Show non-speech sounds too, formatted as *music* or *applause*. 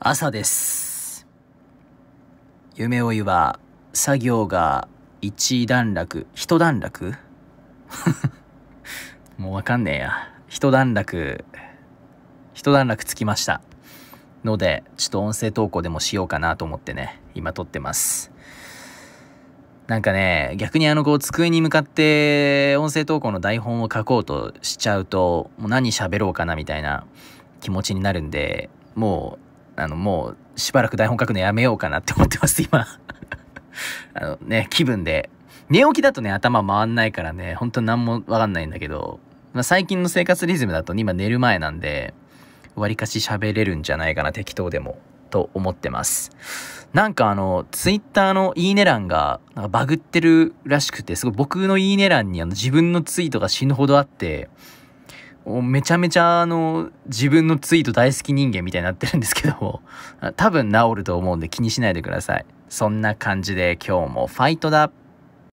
朝です。夢追いは作業が一段落、一段落 *laughs* もうわかんねえや。一段落、一段落つきました。ので、ちょっと音声投稿でもしようかなと思ってね、今撮ってます。なんかね、逆にあの、こう、机に向かって、音声投稿の台本を書こうとしちゃうと、もう何喋ろうかなみたいな気持ちになるんで、もうあの、もう、しばらく台本書くのやめようかなって思ってます、今。*laughs* あのね、気分で。寝起きだとね、頭回んないからね、ほんと何もわかんないんだけど、まあ、最近の生活リズムだと、ね、今寝る前なんで、わりかし喋れるんじゃないかな、適当でも、と思ってます。なんかあの、ツイッターのいいね欄が、なんかバグってるらしくて、すごい僕のいいね欄にあの自分のツイートが死ぬほどあって、めちゃめちゃあの自分のツイート大好き人間みたいになってるんですけど多分治ると思うんで気にしないでくださいそんな感じで今日もファイトだ